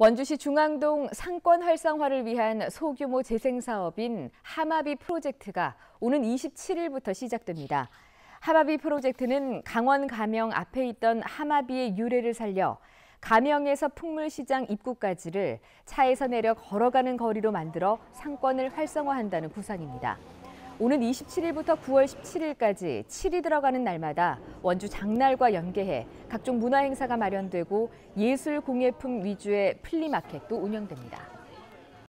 원주시 중앙동 상권 활성화를 위한 소규모 재생 사업인 하마비 프로젝트가 오는 27일부터 시작됩니다. 하마비 프로젝트는 강원 가명 앞에 있던 하마비의 유래를 살려 가명에서 풍물시장 입구까지를 차에서 내려 걸어가는 거리로 만들어 상권을 활성화한다는 구상입니다. 오는 27일부터 9월 17일까지 7이 들어가는 날마다 원주 장날과 연계해 각종 문화 행사가 마련되고 예술 공예품 위주의 플리마켓도 운영됩니다.